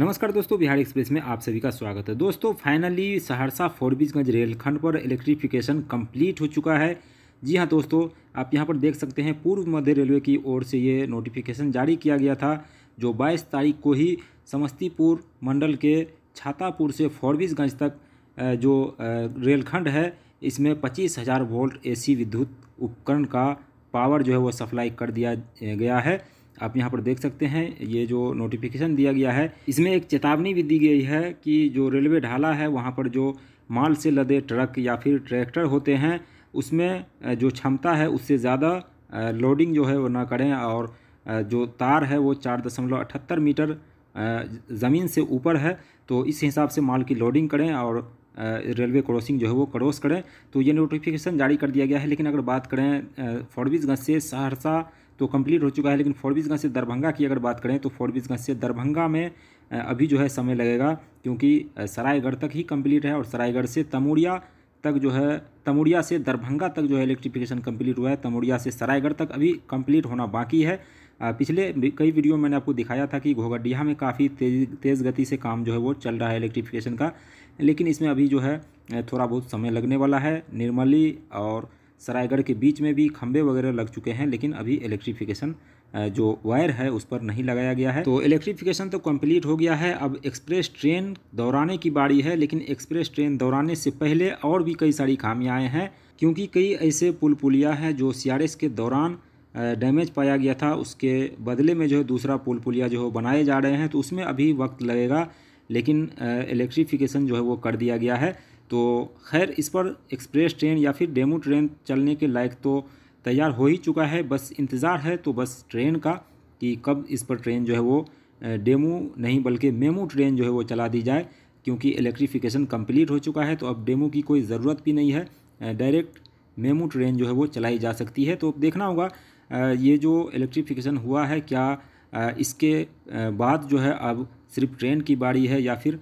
नमस्कार दोस्तों बिहार एक्सप्रेस में आप सभी का स्वागत है दोस्तों फाइनली सहरसा फोरबीजगंज रेलखंड पर इलेक्ट्रिफिकेशन कंप्लीट हो चुका है जी हाँ दोस्तों आप यहाँ पर देख सकते हैं पूर्व मध्य रेलवे की ओर से ये नोटिफिकेशन जारी किया गया था जो 22 तारीख को ही समस्तीपुर मंडल के छातापुर से फोरबीजगंज तक जो रेलखंड है इसमें पच्चीस हज़ार वोल्ट ए विद्युत उपकरण का पावर जो है वो सप्लाई कर दिया गया है आप यहाँ पर देख सकते हैं ये जो नोटिफिकेशन दिया गया है इसमें एक चेतावनी भी दी गई है कि जो रेलवे ढाला है वहाँ पर जो माल से लदे ट्रक या फिर ट्रैक्टर होते हैं उसमें जो क्षमता है उससे ज़्यादा लोडिंग जो है वो ना करें और जो तार है वो चार दशमलव अठहत्तर मीटर ज़मीन से ऊपर है तो इस हिसाब से माल की लोडिंग करें और रेलवे क्रॉसिंग जो है वो क्रॉस करें तो ये नोटिफिकेशन जारी कर दिया गया है लेकिन अगर बात करें फॉरबिसगंज से सहरसा तो कंप्लीट हो चुका है लेकिन फॉरबिसगंज से दरभंगा की अगर बात करें तो फॉरबिसगंज से दरभंगा में अभी जो है समय लगेगा क्योंकि सरायगढ़ तक ही कम्प्लीट है और सरायगढ़ से तमोड़िया तक जो है तमोड़िया से दरभंगा तक जो है इलेक्ट्रिफिकेशन कम्प्लीट हुआ है तमोड़िया से सरायगढ़ तक अभी कम्प्लीट होना बाकी है पिछले कई वीडियो में मैंने आपको दिखाया था कि घोगडिया में काफ़ी तेज तेज़ गति से काम जो है वो चल रहा है इलेक्ट्रिफिकेशन का लेकिन इसमें अभी जो है थोड़ा बहुत समय लगने वाला है निर्मली और सरायगढ़ के बीच में भी खंभे वगैरह लग चुके हैं लेकिन अभी इलेक्ट्रिफिकेशन जो वायर है उस पर नहीं लगाया गया है तो इलेक्ट्रिफिकेशन तो कंप्लीट हो गया है अब एक्सप्रेस ट्रेन दौड़ाने की बारी है लेकिन एक्सप्रेस ट्रेन दौड़ाने से पहले और भी कई सारी खामियाँ हैं क्योंकि कई ऐसे पुल पुलिया हैं जो सी के दौरान डैमेज पाया गया था उसके बदले में जो है दूसरा पुल पुलिया जो है बनाए जा रहे हैं तो उसमें अभी वक्त लगेगा लेकिन इलेक्ट्रिफिकेशन जो है वो कर दिया गया है तो खैर इस पर एक्सप्रेस ट्रेन या फिर डेमो ट्रेन चलने के लायक तो तैयार हो ही चुका है बस इंतज़ार है तो बस ट्रेन का कि कब इस पर ट्रेन जो है वो डेमो नहीं बल्कि मेमो ट्रेन जो है वो चला दी जाए क्योंकि इलेक्ट्रिफिकेशन कंप्लीट हो चुका है तो अब डेमो की कोई ज़रूरत भी नहीं है डायरेक्ट मेमू ट्रेन जो है वो चलाई जा सकती है तो देखना होगा ये जो इलेक्ट्रिफिकेशन हुआ है क्या इसके बाद जो है अब सिर्फ ट्रेन की बारी है या फिर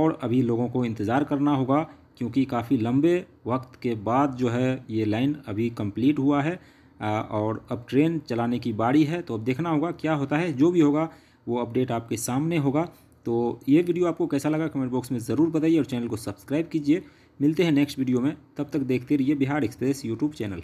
और अभी लोगों को इंतज़ार करना होगा क्योंकि काफ़ी लंबे वक्त के बाद जो है ये लाइन अभी कंप्लीट हुआ है और अब ट्रेन चलाने की बारी है तो अब देखना होगा क्या होता है जो भी होगा वो अपडेट आपके सामने होगा तो ये वीडियो आपको कैसा लगा कमेंट बॉक्स में ज़रूर बताइए और चैनल को सब्सक्राइब कीजिए मिलते हैं नेक्स्ट वीडियो में तब तक देखते रहिए बिहार एक्सप्रेस यूट्यूब चैनल